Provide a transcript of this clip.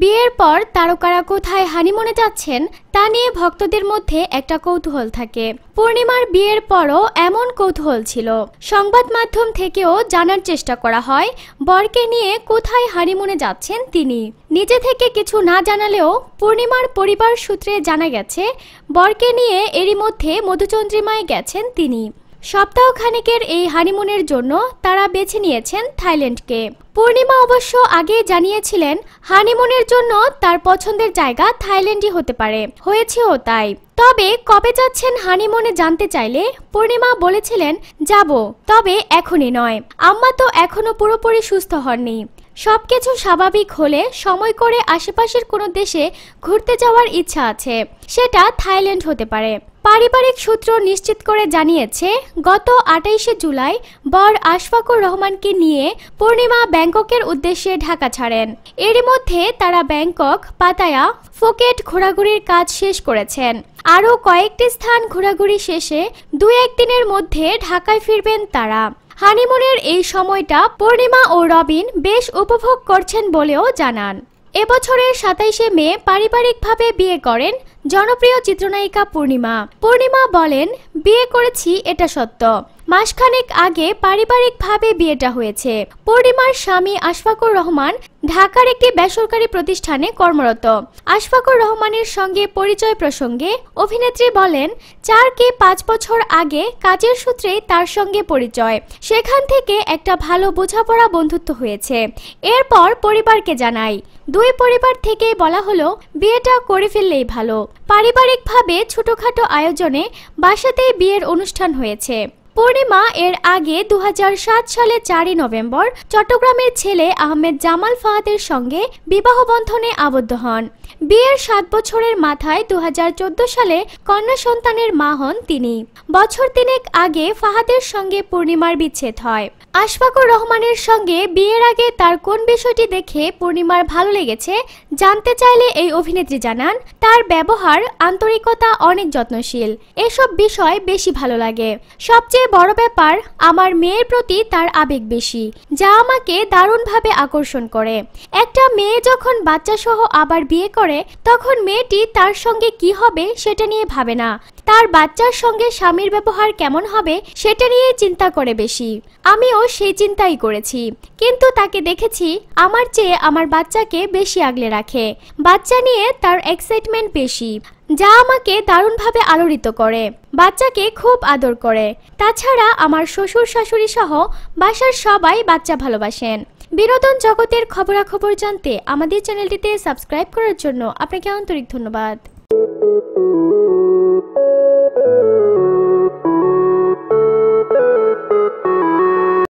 বিয়ের পর তারকারা কোথায় হানিমুনে যাচ্ছেন তা নিয়ে ভক্তদের মধ্যে একটা কৌতূহল থাকে পূর্ণিমার বিয়ের পরও এমন কৌতূহল ছিল সংবাদ মাধ্যম থেকেও জানার চেষ্টা করা হয় বরকে নিয়ে কোথায় হানিমুনে যাচ্ছেন তিনি নিজে থেকে কিছু না জানালেও পূর্ণিমার পরিবার সূত্রে জানা গেছে বরকে নিয়ে এরই মধ্যে মধুচন্দ্রিমায় গেছেন তিনি সপ্তাহখানেকের এই হানিমুনের জন্য তারা বেছে নিয়েছেন থাইল্যান্ডকে পূর্ণিমা অবশ্য আগেই জানিয়েছিলেন হানিমুনের জন্য তার পছন্দের জায়গা থাইল্যান্ডই হতে পারে হয়েছেও তাই তবে কবে যাচ্ছেন হানিমুনে জানতে চাইলে পূর্ণিমা বলেছিলেন যাব তবে এখনই নয় আম্মা তো এখনো পুরোপুরি সুস্থ হননি সব কিছু স্বাভাবিক হলে সময় করে আশেপাশের কোনো দেশে ঘুরতে যাওয়ার ইচ্ছা আছে সেটা থাইল্যান্ড হতে পারে পারিবারিক সূত্র নিশ্চিত করে জানিয়েছে গত আঠাইশে জুলাই বর আশফাকুর রহমানকে নিয়ে পূর্ণিমা ব্যাংককের উদ্দেশ্যে ঢাকা ছাড়েন এরই মধ্যে তারা ব্যাংকক পাতায়া ফোকেট ঘোরাঘুরির কাজ শেষ করেছেন আরও কয়েকটি স্থান ঘোরাঘুরি শেষে দু একদিনের মধ্যে ঢাকায় ফিরবেন তারা হানিমুনের এই সময়টা পূর্ণিমা ও রবিন বেশ উপভোগ করছেন বলেও জানান এবছরের সাতাইশে মে পারিবারিকভাবে বিয়ে করেন জনপ্রিয় চিত্রনায়িকা পূর্ণিমা পূর্ণিমা বলেন বিয়ে করেছি এটা সত্য মাসখানেক আগে পারিবারিকভাবে বিয়েটা হয়েছে পূর্ণিমার স্বামী আশফাকুর রহমান ঢাকার একটি বেসরকারি প্রতিষ্ঠানে কর্মরত আশফাকুর রহমানের সঙ্গে পরিচয় প্রসঙ্গে অভিনেত্রী বলেন চার কে পাঁচ বছর আগে কাজের সূত্রে তার সঙ্গে পরিচয় সেখান থেকে একটা ভালো বোঝাপড়া বন্ধুত্ব হয়েছে এরপর পরিবারকে জানাই দুই পরিবার থেকেই বলা হলো বিয়েটা করে ফেললেই ভালো পারিবারিকভাবে ছোটখাটো আয়োজনে বাসাতেই বিয়ের অনুষ্ঠান হয়েছে পূর্ণিমা এর আগে দু সালে চারই নভেম্বর চট্টগ্রামের ছেলে আহমেদ জামাল ফাহাদের সঙ্গে বিবাহ বন্ধনে আবদ্ধ হন বিয়ের সাত বছরের মাথায় দু সালে কন্যা সন্তানের মা হন তিনি বছর তিনেক আগে ফাহাদের সঙ্গে পূর্ণিমার বিচ্ছেদ হয় আশফাকুর রহমানের সঙ্গে বিয়ের আগে তার কোন বিষয়টি দেখে পূর্ণিমার ভালো লেগেছে জানতে চাইলে এই অভিনেত্রী জানান তার ব্যবহার আন্তরিকতা অনেক যত্নশীল এসব বিষয় বেশি ভালো লাগে সবচেয়ে বড় ব্যাপার আমার মেয়ের প্রতি তার আবেগ বেশি যা আমাকে দারুণভাবে আকর্ষণ করে একটা মেয়ে যখন বাচ্চা সহ আবার বিয়ে করে তখন মেয়েটি তার সঙ্গে কি হবে সেটা নিয়ে ভাবে না তার বাচ্চার সঙ্গে স্বামীর ব্যবহার কেমন হবে সেটা নিয়ে চিন্তা করে বেশি আমিও সেই চিন্তাই করেছি কিন্তু তাকে দেখেছি আমার চেয়ে আমার বাচ্চাকে বেশি আগলে রাখে বাচ্চা নিয়ে তার এক্সাইটমেন্ট বেশি যা আমাকে দারুণভাবে আলোড়িত করে বাচ্চাকে খুব আদর করে তাছাড়া আমার শ্বশুর শাশুড়ি সহ বাসার সবাই বাচ্চা ভালোবাসেন বিনোদন জগতের খবরাখবর জানতে আমাদের চ্যানেলটিতে সাবস্ক্রাইব করার জন্য আপনাকে আন্তরিক ধন্যবাদ